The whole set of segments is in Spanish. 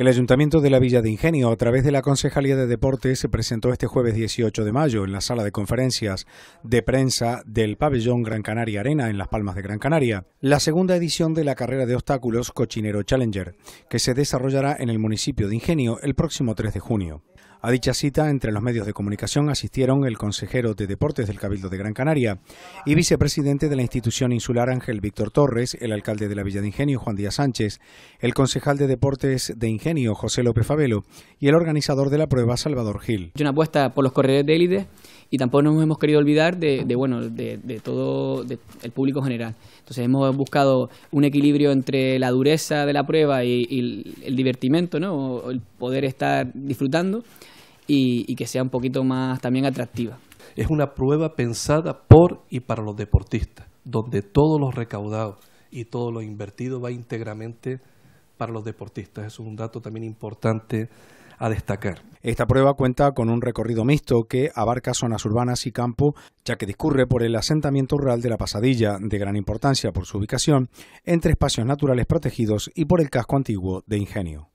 El Ayuntamiento de la Villa de Ingenio, a través de la Concejalía de Deportes, se presentó este jueves 18 de mayo en la sala de conferencias de prensa del Pabellón Gran Canaria Arena en Las Palmas de Gran Canaria, la segunda edición de la carrera de obstáculos Cochinero Challenger, que se desarrollará en el municipio de Ingenio el próximo 3 de junio. A dicha cita, entre los medios de comunicación asistieron el consejero de Deportes del Cabildo de Gran Canaria y vicepresidente de la institución insular Ángel Víctor Torres, el alcalde de la Villa de Ingenio Juan Díaz Sánchez, el concejal de Deportes de Ingenio José López Fabelo y el organizador de la prueba Salvador Gil. Una apuesta por los corredores de élite y tampoco nos hemos querido olvidar de, bueno de, todo el público general. Entonces hemos buscado un equilibrio entre la dureza de la prueba y, el divertimento, ¿no? el poder estar disfrutando y, que sea un poquito más también atractiva. Es una prueba pensada por y para los deportistas, donde todos los recaudados y todo lo invertido va íntegramente para los deportistas. es un dato también importante a destacar. Esta prueba cuenta con un recorrido mixto que abarca zonas urbanas y campo, ya que discurre por el asentamiento rural de la Pasadilla, de gran importancia por su ubicación, entre espacios naturales protegidos y por el casco antiguo de Ingenio.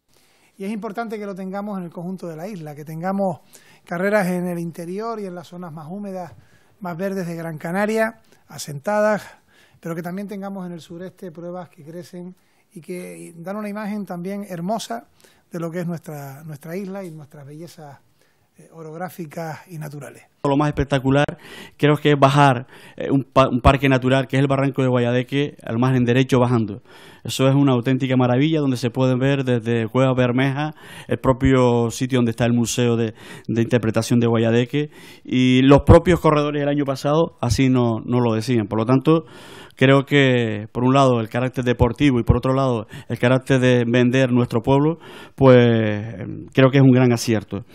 Y es importante que lo tengamos en el conjunto de la isla, que tengamos carreras en el interior y en las zonas más húmedas, más verdes de Gran Canaria, asentadas, pero que también tengamos en el sureste pruebas que crecen y que dan una imagen también hermosa de lo que es nuestra, nuestra isla y nuestras bellezas orográficas y naturales. Lo más espectacular creo que es bajar eh, un, parque natural que es el Barranco de Guayadeque al margen derecho bajando. Eso es una auténtica maravilla donde se pueden ver desde Cueva Bermeja, el propio sitio donde está el Museo de, Interpretación de Guayadeque y los propios corredores del año pasado así no, no lo decían. Por lo tanto, creo que por un lado el carácter deportivo y por otro lado el carácter de vender nuestro pueblo, pues eh, creo que es un gran acierto.